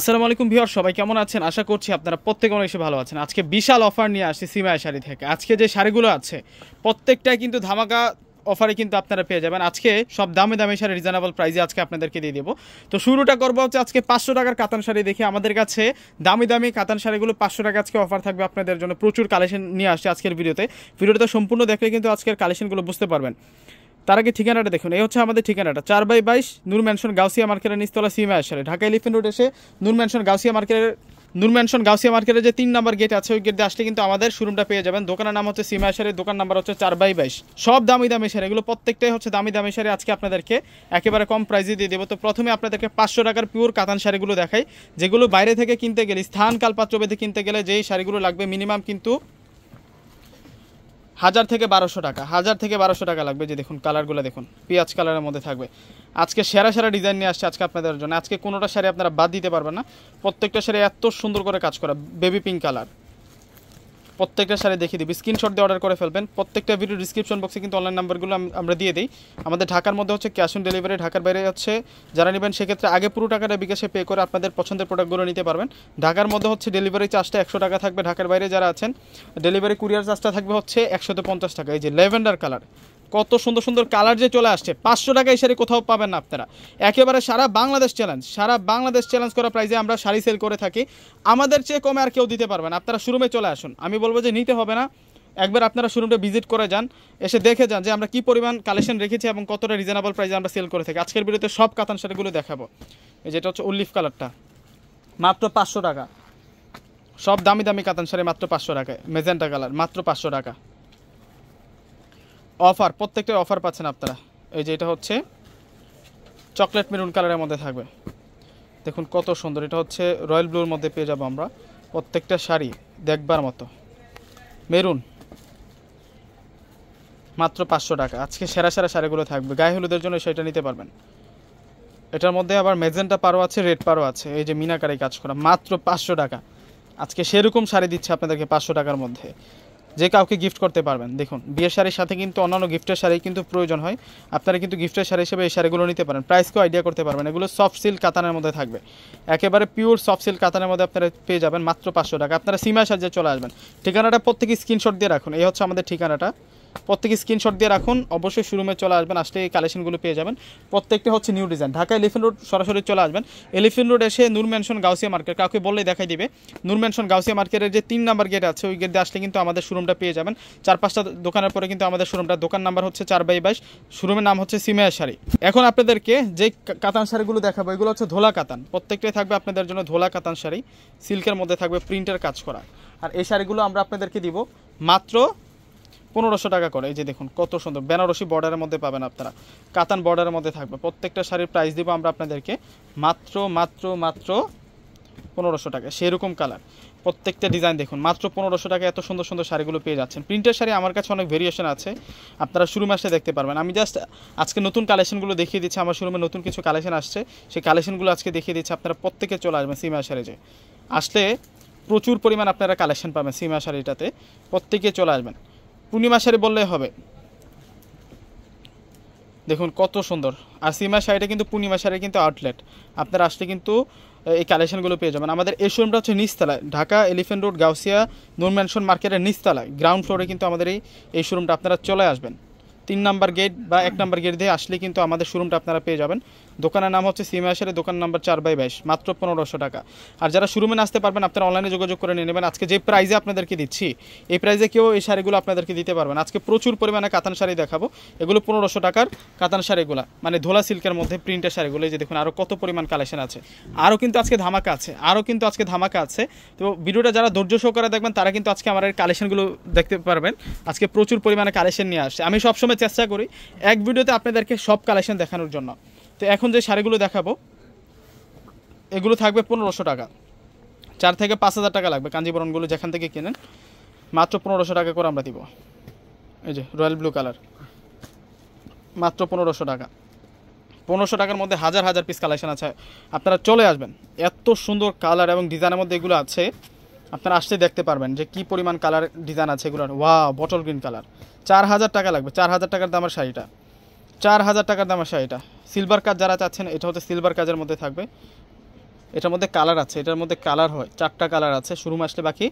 আসসালামু আলাইকুম ভিওর সবাই কেমন আছেন আশা করছি আপনারা প্রত্যেকে অনেক ভালো আছেন আজকে বিশাল অফার নিয়ে আসছি সিমায় শাড়ি থেকে আজকে যে শাড়িগুলো আছে প্রত্যেকটাই কিন্তু ধামাকা অফারে কিন্তু আপনারা পেয়ে যাবেন আজকে সব দামে দামে শাড়ি রিজনেবল প্রাইসে আজকে আপনাদেরকে দিয়ে দেবো তো শুরুটা করবো হচ্ছে আজকে পাঁচশো টাকার কাতান শাড়ি দেখে আমাদের কাছে দামি দামি কাতান শাড়িগুলো পাঁচশো টাকা আজকে অফার থাকবে আপনাদের জন্য প্রচুর কালেকশন নিয়ে আসছে আজকের ভিডিওতে ভিডিওটা সম্পূর্ণ দেখলে কিন্তু আজকের কালেকশনগুলো বুঝতে পারবেন তার আগে ঠিকানাটা দেখুন এই হচ্ছে আমাদের ঠিকানাটা চার বাই বাইশ নূর ম্যানশন গাউসিয়া মার্কেটের নিস্তলা সিমা আসলে ঢাকা এলিফেন্ট রোড এসে নূর ম্যানশন গাউসিয়া মার্কেটের নূর ম্যানশন গাউসিয়া মার্কেটের যে তিন নাম্বার গেট আছে ওই গেট দিয়ে আসলে কিন্তু আমাদের শোরুমটা পেয়ে যাবেন দোকানের নাম হচ্ছে সিমা সারের দোকান নাম্বার হচ্ছে চার বাই বাইশ সব দামি দামি সার এগুলো প্রত্যেকটাই হচ্ছে দামি দামি সারি আজকে আপনাদেরকে একেবারে কম প্রাইসে দিয়ে দেবো তো প্রথমে আপনাদেরকে পাঁচশো টাকার পিওর কাতান শাড়িগুলো দেখাই যেগুলো বাইরে থেকে কিনতে গেলে স্থান কাল পাত্র বেঁধে কিনতে গেলে যেই শাড়িগুলো লাগবে মিনিমাম কিন্তু হাজার থেকে বারোশো টাকা হাজার থেকে বারোশো টাকা লাগবে যে দেখুন কালারগুলো দেখুন পেঁয়াজ কালারের মধ্যে থাকবে আজকে সেরা সেরা ডিজাইন নিয়ে আসছে আজকে আপনাদের জন্য আজকে কোনোটা শাড়ি আপনারা বাদ দিতে পারবেন না প্রত্যেকটা শাড়ি এত সুন্দর করে কাজ করা বেবি পিঙ্ক কালার প্রত্যেকটা শাড়ি দেখিয়ে দিবি স্ক্রিনশট দিয়ে অর্ডার করে ফেলবেন প্রত্যেকটা ভিডিও ডিসক্রিপশন বক্সে কিন্তু অনলাইন নাম্বারগুলো আমরা দিয়ে দিই আমাদের ঢাকার মধ্যে হচ্ছে ক্যাশ অন ডেলিভারি ঢাকার বাইরে হচ্ছে যারা নেবেন সেক্ষেত্রে আগে পুরো টাকাটা বিকাশে পে করে আপনাদের পছন্দের প্রোডাক্টগুলো নিতে পারবেন ঢাকার মধ্যে হচ্ছে ডেলিভারি চার্জটা একশো টাকা থাকবে ঢাকার বাইরে যারা আছেন ডেলিভারি কুরিয়ার চার্জটা থাকবে হচ্ছে একশো টাকা এই যে ল্যাভেন্ডার কালার কত সুন্দর সুন্দর কালার যে চলে আসছে পাঁচশো টাকা এই শাড়ি কোথাও পাবেন না আপনারা একেবারে সারা বাংলাদেশ চ্যালেঞ্জ সারা বাংলাদেশ চ্যালেঞ্জ করা প্রাইজে আমরা শাড়ি সেল করে থাকি আমাদের চেয়ে কমে আর কেউ দিতে পারবেন আপনারা শোরুমে চলে আসুন আমি বলবো যে নিতে হবে না একবার আপনারা শোরুমটা ভিজিট করে যান এসে দেখে যান যে আমরা কি পরিমাণ কালেকশন রেখেছি এবং কতটা রিজনেবল প্রাইজে আমরা সেল করে থাকি আজকের ভিডিওতে সব কাতান শাড়িগুলো দেখাবো যেটা হচ্ছে উল্লিফ কালারটা মাত্র পাঁচশো টাকা সব দামি দামি কাতান শাড়ি মাত্র পাঁচশো টাকায় মেজেন্টা কালার মাত্র পাঁচশো টাকা অফার প্রত্যেকটাই অফার পাচ্ছেন আপনারা এই যে এটা হচ্ছে চকলেট মেরুন কালারের মধ্যে থাকবে দেখুন কত সুন্দর এটা হচ্ছে রয়্যাল ব্লুর মধ্যে পেয়ে যাবো আমরা প্রত্যেকটা শাড়ি দেখবার মতো মেরুন মাত্র পাঁচশো টাকা আজকে সেরা সেরা শাড়িগুলো থাকবে গায়ে হলুদের জন্য সেটা নিতে পারবেন এটার মধ্যে আবার মেজেন্টা পারো আছে রেড পারো আছে এই যে মিনাকারি কাজ করা মাত্র পাঁচশো টাকা আজকে সেরকম শাড়ি দিচ্ছে আপনাদেরকে পাঁচশো টাকার মধ্যে যে কাউকে গিফট করতে পারবেন দেখুন বিয়ের শাড়ির সাথে কিন্তু অন্যান্য গিফটের শাড়ি কিন্তু প্রয়োজন হয় আপনারা কিন্তু গিফটের শাড়ি হিসেবে এই শাড়িগুলো নিতে পারেন প্রাইসকেও আইডিয়া করতে পারবেন এগুলো সফট সিল্ক কাতানের মধ্যে থাকবে একেবারে পিওর সফট সিল্ক কাতানের মধ্যে আপনারা পেয়ে যাবেন মাত্র পাঁচশো টাকা আপনারা সীমা সাজে চলে আসবেন ঠিকানাটা প্রত্যেকে স্ক্রিনশট দিয়ে রাখুন এই হচ্ছে আমাদের ঠিকানাটা প্রত্যেকে স্ক্রিনশট দিয়ে রাখুন অবশ্যই শোরুমে চলে আসবেন আসলে এই কালেকশনগুলো পেয়ে যাবেন প্রত্যেকটা হচ্ছে new design Dhaka Elephant Road সরাসরি চলে আসবেন এলিফেন্ট রোড এসে নূর মেনশন গাউসিয়া মার্কেট কাউকে বললেই দেখাই দিবে নূর মেনশন গাউসিয়া মার্কেটের যে তিন নাম্বার গেট আছে ওই গেট দিয়ে আসলে কিন্তু আমাদের শোরুমটা পেয়ে যাবেন চার পাঁচটা দোকানের পরে কিন্তু আমাদের শোরুমটা দোকান নাম্বার হচ্ছে চার বাই বাইশ শোরুমের নাম হচ্ছে সিমেয়া শাড়ি এখন আপনাদেরকে যে কাতান শাড়িগুলো দেখাবো এগুলো হচ্ছে ধোলা কাতান প্রত্যেকটাই থাকবে আপনাদের জন্য ধোলা কাতান শাড়ি সিল্কের মধ্যে থাকবে প্রিন্টের কাজ করা আর এই শাড়িগুলো আমরা আপনাদেরকে দিব মাত্র পনেরোশো টাকা করে এই যে দেখুন কত সুন্দর বেনারসি বর্ডারের মধ্যে পাবেন আপনারা কাতান বর্ডারের মধ্যে থাকবে প্রত্যেকটা শাড়ির প্রাইস দেবো আমরা আপনাদেরকে মাত্র মাত্র মাত্র পনেরোশো টাকা সেরকম কালার প্রত্যেকটা ডিজাইন দেখুন মাত্র পনেরোশো টাকা এত সুন্দর সুন্দর শাড়িগুলো পেয়ে যাচ্ছেন প্রিন্টের শাড়ি আমার কাছে অনেক ভেরিয়েশন আছে আপনারা শুরু মাসে দেখতে পারবেন আমি জাস্ট আজকে নতুন কালেকশনগুলো দেখিয়ে দিচ্ছি আমার শুরুমে নতুন কিছু কালেকশন আসছে সেই কালেকশনগুলো আজকে দেখিয়ে দিচ্ছি আপনারা প্রত্যেকে চলে আসবেন সিমা শাড়িতে আসলে প্রচুর পরিমাণ আপনারা কালেকশন পাবেন সিমা শাড়িটাতে প্রত্যেকে চলে আসবেন পূর্ণিমা শাড়ি বললেই হবে দেখুন কত সুন্দর আর সিমা শাড়িটা কিন্তু পূর্ণিমা শাড়ি কিন্তু আউটলেট আপনারা আসলে কিন্তু এই কালেকশনগুলো পেয়ে যাবেন আমাদের এই শোরুমটা হচ্ছে নিচতলায় ঢাকা এলিফেন্ট রোড গাউসিয়া নুন ম্যানশন মার্কেটের নিচতলায় গ্রাউন্ড ফ্লোরে কিন্তু আমাদের এই এই শোরুমটা আপনারা চলে আসবেন তিন নাম্বার গেট বা এক নাম্বার গেট দিয়ে আসলে কিন্তু আমাদের শোরুমটা আপনারা পেয়ে যাবেন দোকানের নাম হচ্ছে সিমাশের দোকান নাম্বার চার বাই বাইশ মাত্র পনেরোশো টাকা আর যারা শুরুমেন আসতে পারবেন আপনারা অনলাইনে যোগাযোগ করে নিয়ে নেবেন আজকে যে প্রাইজে আপনাদেরকে দিচ্ছি এই প্রাইজে কেউ এই শাড়িগুলো আপনাদেরকে দিতে পারবেন আজকে প্রচুর পরিমাণে কাতান শাড়ি দেখাবো এগুলো পনেরোশো টাকার কাতান শাড়িগুলো মানে ধোলা সিল্কের মধ্যে প্রিন্টের শাড়িগুলো যে দেখুন আরও কত পরিমাণ কালেকশন আছে আরও কিন্তু আজকে ধামাকা আছে আরও কিন্তু আজকে ধামাকা আছে তো ভিডিওটা যারা ধৈর্য সহকারে দেখবেন তারা কিন্তু আজকে আমার কালেকশনগুলো দেখতে পারবেন আজকে প্রচুর পরিমাণে কালেকশন নিয়ে আসছে আমি সবসময় চেষ্টা করি এক ভিডিওতে আপনাদেরকে সব কালেকশন দেখানোর জন্য তো এখন যে শাড়িগুলো দেখাবো এগুলো থাকবে পনেরোশো টাকা চার থেকে পাঁচ হাজার টাকা লাগবে কাঞ্জিবরণগুলো যেখান থেকে কেনেন মাত্র পনেরোশো টাকা করে আমরা দিব এই যে রয়্যাল ব্লু কালার মাত্র পনেরোশো টাকা পনেরোশো টাকার মধ্যে হাজার হাজার পিস কালেকশন আছে আপনারা চলে আসবেন এত সুন্দর কালার এবং ডিজাইনের মধ্যে এগুলো আছে আপনারা আসতে দেখতে পারবেন যে কি পরিমাণ কালার ডিজাইন আছে এগুলোর ওয়া বটল গ্রিন কালার চার হাজার টাকা লাগবে চার হাজার টাকার দামের শাড়িটা চার হাজার টাকার দাম আসে এটা সিলভার কাজ যারা চাচ্ছেন এটা হচ্ছে সিলভার কাজের মধ্যে থাকবে এটার মধ্যে কালার আছে এটার মধ্যে কালার হয় চারটা কালার আছে শুরু আসলে বাকি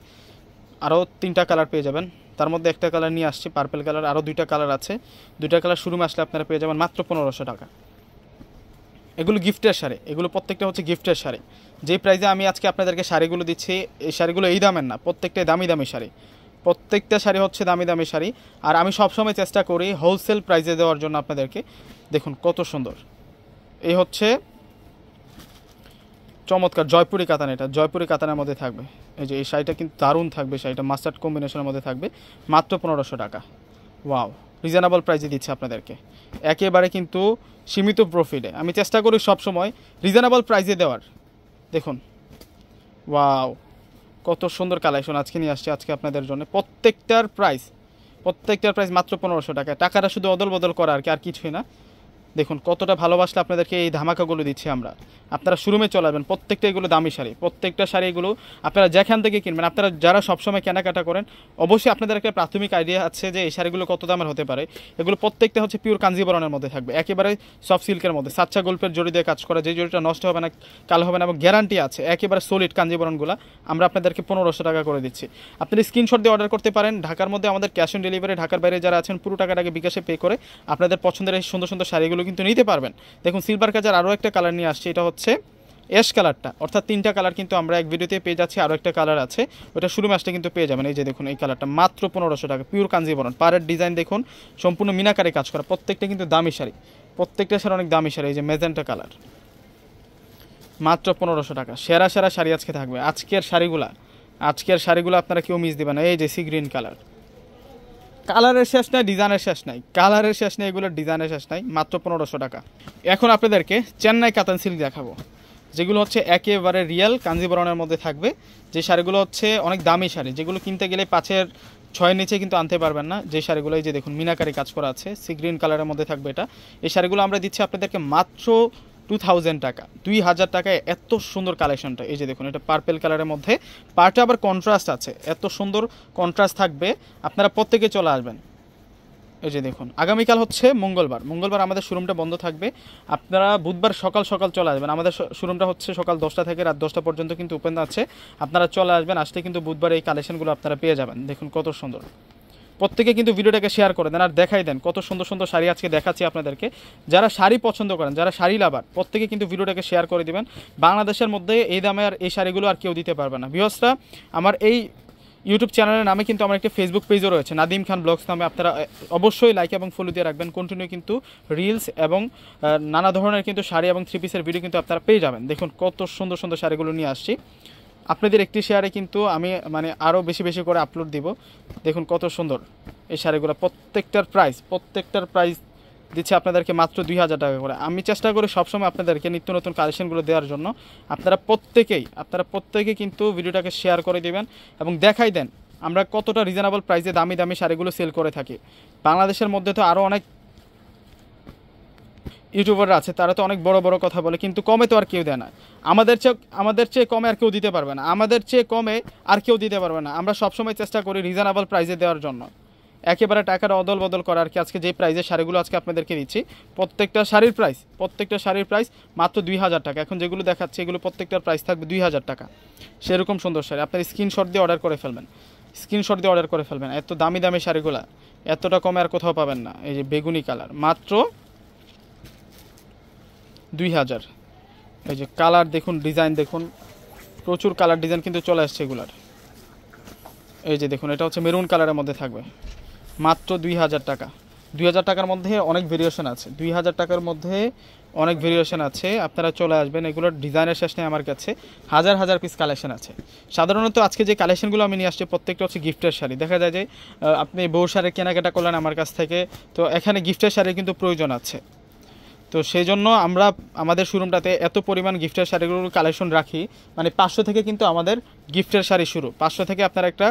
আরও তিনটা কালার পেয়ে যাবেন তার মধ্যে একটা কালার নিয়ে আসছি পার্পেল কালার আরও দুইটা কালার আছে দুইটা কালার শুরু আসলে আপনারা পেয়ে যাবেন মাত্র পনেরোশো টাকা এগুলো গিফটের শাড়ি এগুলো প্রত্যেকটা হচ্ছে গিফটের শাড়ি যে প্রাইজে আমি আজকে আপনাদেরকে শাড়িগুলো দিচ্ছি এই শাড়িগুলো এই দামের না প্রত্যেকটাই দামি দামি শাড়ি প্রত্যেকটা শাড়ি হচ্ছে দামি দামি শাড়ি আর আমি সবসময় চেষ্টা করি হোলসেল প্রাইসে দেওয়ার জন্য আপনাদেরকে দেখুন কত সুন্দর এই হচ্ছে চমৎকার জয়পুরি কাতান এটা জয়পুরি কাতানের মধ্যে থাকবে এই যে এই শাড়িটা কিন্তু দারুণ থাকবে শাড়িটা মাস্টার্ড কম্বিনেশনের মধ্যে থাকবে মাত্র পনেরোশো টাকা ওয়াও রিজনেবল প্রাইসে দিচ্ছে আপনাদেরকে একেবারে কিন্তু সীমিত প্রফিটে আমি চেষ্টা করি সবসময় রিজনেবল প্রাইসে দেওয়ার দেখুন ওয়াও কত সুন্দর কালেকশন আজকে নিয়ে আসছি আজকে আপনাদের জন্য প্রত্যেকটার প্রাইস প্রত্যেকটার প্রাইস মাত্র পনেরোশো টাকা টাকাটা শুধু অদল বদল করা আর কি আর কিছুই না দেখুন কতটা ভালোবাসলে আপনাদেরকে এই ধামাকাগুলো দিচ্ছি আমরা আপনারা শুরুমে চলে আসবেন প্রত্যেকটা এগুলো দামি শাড়ি প্রত্যেকটা শাড়ি এগুলো আপনারা যেখান থেকে কিনবেন আপনারা যারা সবসময় কেনাকাটা করেন অবশ্যই আপনাদের একটা প্রাথমিক আইডিয়া আছে যে এই শাড়িগুলো কত দামের হতে পারে এগুলো প্রত্যেকটা হচ্ছে পিওর কাঞ্জিবরণের মধ্যে থাকবে একেবারে সফট সিল্কের মধ্যে সাচ্চা গল্পের জড়ি দিয়ে কাজ করা যে জড়িটা নষ্ট হবে না কালো হবে না এবং গ্যারান্টি আছে একেবারে সলিড কাঞ্জিবরণগুলো আমরা আপনাদেরকে পনেরোশো টাকা করে দিচ্ছি আপনারা স্ক্রিনশট দিয়ে অর্ডার করতে পারেন ঢাকার মধ্যে আমাদের ক্যাশ অন ডেলিভারি ঢাকার বাইরে যারা আছেন পুরো টাকাটাকে বিকাশে পে করে আপনাদের পছন্দের এই সুন্দর সুন্দর শাড়িগুলো এগুলো কিন্তু নিতে পারবেন দেখুন সিলভার কাজের আরও একটা কালার নিয়ে আসছে এটা হচ্ছে অ্যাশ কালারটা অর্থাৎ তিনটা কালার কিন্তু আমরা এক ভিডিওতে পেয়ে যাচ্ছি আরও একটা কালার আছে ওটা শুরু ম্যাচটা কিন্তু পেয়ে যাবেন এই যে দেখুন এই কালারটা মাত্র পনেরোশো টাকা পিওর কাঞ্জি বরণ পাড়ের ডিজাইন দেখুন সম্পূর্ণ মিনাকারে কাজ করা প্রত্যেকটা কিন্তু দামি শাড়ি প্রত্যেকটা শাড়ি অনেক দামি শাড়ি এই যে মেজেন্টা কালার মাত্র পনেরোশো টাকা সেরা সেরা শাড়ি আজকে থাকবে আজকের শাড়িগুলা আজকের শাড়িগুলো আপনারা কেউ মিস দেবেন এই যে সি গ্রিন কালার কালারের শেষ নাই ডিজাইনের শেষ নাই কালারের শেষ নাই এগুলো ডিজাইনের শেষ নাই মাত্র পনেরোশো টাকা এখন আপনাদেরকে চেন্নাই কাতান সিল্ক দেখাবো যেগুলো হচ্ছে একেবারে রিয়েল কাঞ্জিবরণের মধ্যে থাকবে যে শাড়িগুলো হচ্ছে অনেক দামি শাড়ি যেগুলো কিনতে গেলে পাঁচের ছয়ের নিচে কিন্তু আনতে পারবেন না যে শাড়িগুলো এই যে দেখুন মিনাকারি কাজ করা আছে সি গ্রিন কালারের মধ্যে থাকবে এটা এই শাড়িগুলো আমরা দিচ্ছি আপনাদেরকে মাত্র টু থাউজেন্ড টাকা দুই হাজার টাকায় এত সুন্দর কালেকশনটা এই যে দেখুন এটা পার্পেল কালারের মধ্যে পার্টে আবার কন্ট্রাস্ট আছে এত সুন্দর কন্ট্রাস্ট থাকবে আপনারা প্রত্যেকে চলে আসবেন এই যে দেখুন আগামীকাল হচ্ছে মঙ্গলবার মঙ্গলবার আমাদের শোরুমটা বন্ধ থাকবে আপনারা বুধবার সকাল সকাল চলে আসবেন আমাদের শোরুমটা হচ্ছে সকাল দশটা থেকে রাত দশটা পর্যন্ত কিন্তু ওপেন আছে আপনারা চলে আসবেন আসতে কিন্তু বুধবার এই কালেকশনগুলো আপনারা পেয়ে যাবেন দেখুন কত সুন্দর প্রত্যেকে কিন্তু ভিডিওটাকে শেয়ার করে দেন আর দেখাই দেন কত সুন্দর সুন্দর শাড়ি আজকে দেখাচ্ছি আপনাদেরকে যারা শাড়ি পছন্দ করেন যারা শাড়ি লাভার প্রত্যেকে কিন্তু ভিডিওটাকে শেয়ার করে দিবেন বাংলাদেশের মধ্যে এই দামে আর এই শাড়িগুলো আর কেউ দিতে পারবে না বিহসরা আমার এই ইউটিউব চ্যানেলের নামে কিন্তু আমার একটি ফেসবুক পেজও রয়েছে নাদিম খান ব্লগস নামে আপনারা অবশ্যই লাইক এবং ফলো দিয়ে রাখবেন কন্টিনিউ কিন্তু রিলস এবং নানা ধরনের কিন্তু শাড়ি এবং থ্রি পিসের ভিডিও কিন্তু আপনারা পেয়ে যাবেন দেখুন কত সুন্দর সুন্দর শাড়িগুলো নিয়ে আসছি আপনাদের একটি শেয়ারে কিন্তু আমি মানে আরও বেশি বেশি করে আপলোড দিব দেখুন কত সুন্দর এই শাড়িগুলো প্রত্যেকটার প্রাইস প্রত্যেকটার প্রাইস দিচ্ছে আপনাদেরকে মাত্র দুই হাজার টাকা করে আমি চেষ্টা করি সবসময় আপনাদেরকে নিত্য নতুন কালেকশানগুলো দেওয়ার জন্য আপনারা প্রত্যেকেই আপনারা প্রত্যেকেই কিন্তু ভিডিওটাকে শেয়ার করে দেবেন এবং দেখাই দেন আমরা কতটা রিজনেবল প্রাইসে দামি দামি শাড়িগুলো সেল করে থাকি বাংলাদেশের মধ্যে তো আরও অনেক ইউটিউবাররা আছে তারা তো অনেক বড় বড় কথা বলে কিন্তু কমে তো আর কেউ দেয় না আমাদের চেয়ে আমাদের চেয়ে কমে আর কেউ দিতে পারবে না আমাদের চেয়ে কমে আর কেউ দিতে পারবে না আমরা সবসময় চেষ্টা করি রিজনেবল প্রাইজে দেওয়ার জন্য একেবারে টাকার অদল বদল করার কি আজকে যে প্রাইজের শাড়িগুলো আজকে আপনাদেরকে দিচ্ছি প্রত্যেকটা শাড়ির প্রাইস প্রত্যেকটা শাড়ির প্রাইস মাত্র দুই হাজার টাকা এখন যেগুলো দেখাচ্ছে এগুলো প্রত্যেকটার প্রাইস থাকবে দুই হাজার টাকা সেরকম সুন্দর শাড়ি আপনার স্ক্রিনশট দিয়ে অর্ডার করে ফেলবেন স্ক্রিনশট দিয়ে অর্ডার করে ফেলবেন এত দামি দামি শাড়িগুলো এতটা কমে আর কোথাও পাবেন না এই যে বেগুনি কালার মাত্র দুই হাজার এই যে কালার দেখুন ডিজাইন দেখুন প্রচুর কালার ডিজাইন কিন্তু চলে আসছে এগুলার এই যে দেখুন এটা হচ্ছে মেরুন কালারের মধ্যে থাকবে মাত্র দুই হাজার টাকা দুই হাজার টাকার মধ্যে অনেক ভেরিয়েশন আছে দুই হাজার টাকার মধ্যে অনেক ভেরিয়েশন আছে আপনারা চলে আসবেন এগুলোর ডিজাইনের শেষ নেই আমার কাছে হাজার হাজার পিস কালেকশন আছে সাধারণত আজকে যে কালেকশনগুলো আমি নিয়ে আসছি প্রত্যেকটা হচ্ছে গিফটের শাড়ি দেখা যায় যে আপনি বউ শাড়ি কেনাকাটা করলেন আমার কাছ থেকে তো এখানে গিফটের শাড়ি কিন্তু প্রয়োজন আছে তো সেই জন্য আমরা আমাদের শোরুমটাতে এত পরিমাণ গিফটের শাড়িগুলোর কালেকশন রাখি মানে পাঁচশো থেকে কিন্তু আমাদের গিফটের শাড়ি শুরু পাঁচশো থেকে আপনার একটা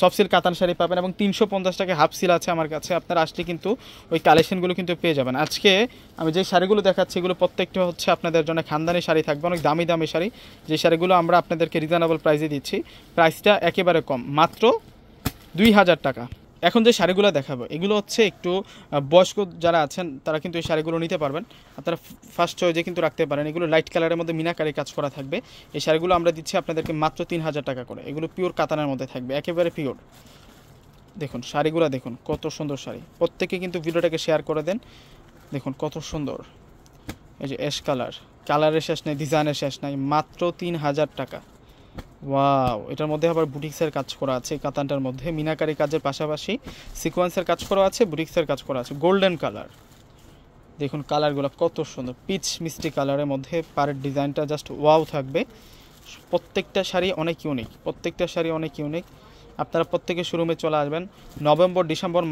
সফট সিল কাতান শাড়ি পাবেন এবং তিনশো পঞ্চাশ টাকা হাফ সিল আছে আমার কাছে আপনার আসলে কিন্তু ওই কালেকশনগুলো কিন্তু পেয়ে যাবেন আজকে আমি যে শাড়িগুলো দেখাচ্ছি এগুলো প্রত্যেকটা হচ্ছে আপনাদের জন্য খানদানি শাড়ি থাকবে অনেক দামি দামি শাড়ি যে শাড়িগুলো আমরা আপনাদেরকে রিজনেবল প্রাইসে দিচ্ছি প্রাইসটা একেবারে কম মাত্র দুই হাজার টাকা এখন যে শাড়িগুলো দেখাবো এগুলো হচ্ছে একটু বয়স্ক যারা আছেন তারা কিন্তু এই শাড়িগুলো নিতে পারবেন আপনারা ফার্স্ট চয়েজে কিন্তু রাখতে পারেন এগুলো লাইট কালারের মধ্যে মিনাকারি কাজ করা থাকবে এই শাড়িগুলো আমরা দিচ্ছি আপনাদেরকে মাত্র তিন হাজার টাকা করে এগুলো পিওর কাতানের মধ্যে থাকবে একেবারে পিওর দেখুন শাড়িগুলো দেখুন কত সুন্দর শাড়ি প্রত্যেকে কিন্তু ভিডিওটাকে শেয়ার করে দেন দেখুন কত সুন্দর এই যে অ্যাশ কালার কালারের শেষ নেই ডিজাইনের শেষ নাই মাত্র তিন হাজার টাকা ওয়াও এটার মধ্যে আবার বুটিক্সের কাজ করা আছে কাতানটার মধ্যে মিনাকারি কাজের পাশাপাশি সিকোয়েন্সের কাজ করা আছে বুটিক্সের কাজ করা আছে গোল্ডেন কালার দেখুন কালারগুলো কত সুন্দর পিচ মিষ্টি কালারের মধ্যে পারের ডিজাইনটা জাস্ট ওয়াও থাকবে প্রত্যেকটা শাড়ি অনেক ইউনিক প্রত্যেকটা শাড়ি অনেক ইউনিক আপনারা প্রত্যেকে শোরুমে চলে আসবেন নভেম্বর ডিসেম্বর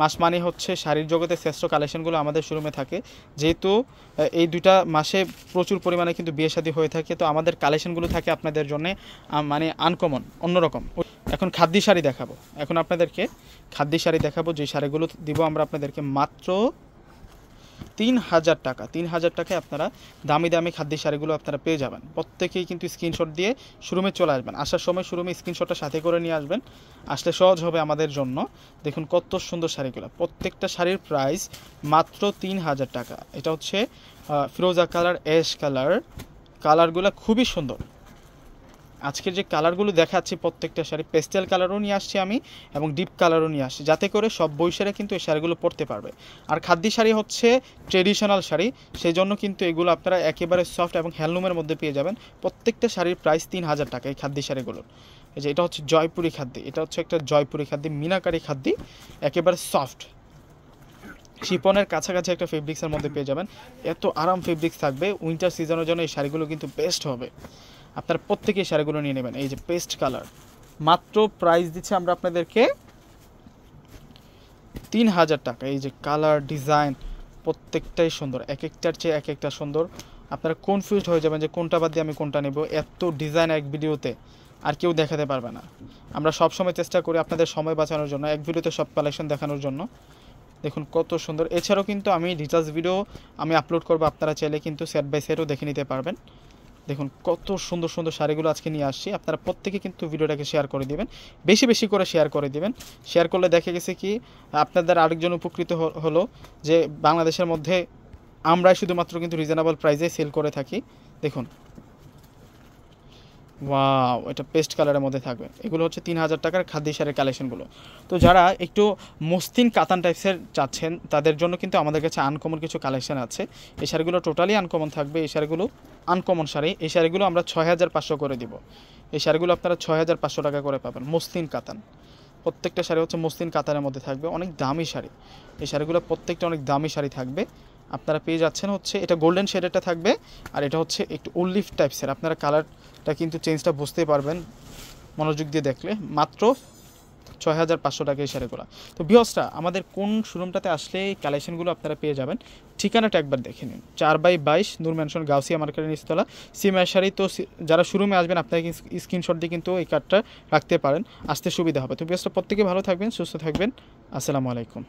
মাস মানে হচ্ছে শাড়ির জগতে শ্রেষ্ঠ কালেকশনগুলো আমাদের শোরুমে থাকে যেহেতু এই দুইটা মাসে প্রচুর পরিমাণে কিন্তু বিয়ে শাদী হয়ে থাকে তো আমাদের কালেকশনগুলো থাকে আপনাদের জন্য মানে আনকমন অন্যরকম এখন খাদ্যি শাড়ি দেখাবো এখন আপনাদেরকে খাদ্যি শাড়ি দেখাবো যে শাড়িগুলো দিব আমরা আপনাদেরকে মাত্র তিন হাজার টাকা তিন হাজার টাকায় আপনারা দামি দামি খাদ্য শাড়িগুলো আপনারা পেয়ে যাবেন প্রত্যেকেই কিন্তু স্ক্রিনশট দিয়ে শোরুমে চলে আসবেন আসার সময় শোরুমে স্ক্রিনশটটা সাথে করে নিয়ে আসবেন আসলে সহজ হবে আমাদের জন্য দেখুন কত সুন্দর শাড়িগুলো প্রত্যেকটা শাড়ির প্রাইস মাত্র তিন হাজার টাকা এটা হচ্ছে ফিরোজা কালার অ্যাশ কালার কালারগুলো খুবই সুন্দর আজকের যে কালারগুলো দেখাচ্ছি প্রত্যেকটা শাড়ি পেস্টেল কালারও নিয়ে আসছি আমি এবং ডিপ কালারও নিয়ে আসছি যাতে করে সব বৈশারে কিন্তু এই শাড়িগুলো পরতে পারবে আর খাদ্য শাড়ি হচ্ছে ট্রেডিশনাল শাড়ি সেই জন্য কিন্তু এগুলো আপনারা একেবারে সফট এবং হ্যান্ডলুমের মধ্যে পেয়ে যাবেন প্রত্যেকটা শাড়ির প্রাইস তিন হাজার টাকা এই খাদ্যি শাড়িগুলোর এই যে এটা হচ্ছে জয়পুরি খাদ্যি এটা হচ্ছে একটা জয়পুরি খাদ্যি মিনাকারি খাদ্যি একেবারে সফট শিপনের কাছাকাছি একটা ফেব্রিক্সের মধ্যে পেয়ে যাবেন এত আরাম ফেব্রিক্স থাকবে উইন্টার সিজনের জন্য এই শাড়িগুলো কিন্তু বেস্ট হবে আপনারা প্রত্যেকেই শাড়িগুলো নিয়ে নেবেন এই যে পেস্ট কালার মাত্র প্রাইস দিচ্ছে আমরা আপনাদেরকে তিন হাজার টাকা এই যে কালার ডিজাইন প্রত্যেকটাই সুন্দর এক একটার চেয়ে এক একটা সুন্দর আপনারা কনফিউজ হয়ে যাবেন যে কোনটা বাদ দিয়ে আমি কোনটা নেব এত ডিজাইন এক ভিডিওতে আর কেউ দেখাতে পারবে না আমরা সব সময় চেষ্টা করি আপনাদের সময় বাঁচানোর জন্য এক ভিডিওতে সব কালেকশন দেখানোর জন্য দেখুন কত সুন্দর এছাড়াও কিন্তু আমি ডিটেলস ভিডিও আমি আপলোড করব আপনারা চাইলে কিন্তু সেট বাই সেটও দেখে নিতে পারবেন দেখুন কত সুন্দর সুন্দর শাড়িগুলো আজকে নিয়ে আসছি আপনারা প্রত্যেকে কিন্তু ভিডিওটাকে শেয়ার করে দিবেন বেশি বেশি করে শেয়ার করে দিবেন শেয়ার করলে দেখা গেছে কি আপনাদের আরেকজন উপকৃত হলো যে বাংলাদেশের মধ্যে আমরাই শুধুমাত্র কিন্তু রিজনেবল প্রাইসে সেল করে থাকি দেখুন ওয়াও এটা পেস্ট কালারের মধ্যে থাকবে এগুলো হচ্ছে তিন হাজার টাকার খাদ্য শাড়ির কালেকশনগুলো তো যারা একটু মস্তিন কাতান টাইপসের চাচ্ছেন তাদের জন্য কিন্তু আমাদের কাছে আনকমন কিছু কালেকশন আছে এই শাড়িগুলো টোটালি আনকমন থাকবে এই শাড়িগুলো আনকমন শাড়ি এই শাড়িগুলো আমরা ছয় হাজার পাঁচশো করে দিব এই শাড়িগুলো আপনারা ছয় হাজার পাঁচশো টাকা করে পাবেন মস্তিন কাতান প্রত্যেকটা শাড়ি হচ্ছে মসলিন কাতানের মধ্যে থাকবে অনেক দামি শাড়ি এই শাড়িগুলো প্রত্যেকটা অনেক দামি শাড়ি থাকবে আপনারা পেয়ে যাচ্ছেন হচ্ছে এটা গোল্ডেন শেডেডটা থাকবে আর এটা হচ্ছে একটু উল্লিফ টাইপসের আপনারা কালারটা কিন্তু চেঞ্জটা বুঝতে পারবেন মনোযোগ দিয়ে দেখলে মাত্র ছয় হাজার পাঁচশো টাকা এই শাড়িগুলো তো বিহসটা আমাদের কোন শোরুমটাতে আসলে এই কালেকশনগুলো আপনারা পেয়ে যাবেন ঠিকানাটা একবার দেখে নিন চার বাই বাইশ নূর ম্যানশন গাউসিয়া মার্কেটের নিচতলা সিমার শাড়ি তো যারা শোরুমে আসবেন আপনারা স্ক্রিনশট দিয়ে কিন্তু এই কার্ডটা রাখতে পারেন আসতে সুবিধা হবে তো বিহসটা প্রত্যেকে ভালো থাকবেন সুস্থ থাকবেন আসসালামু আলাইকুম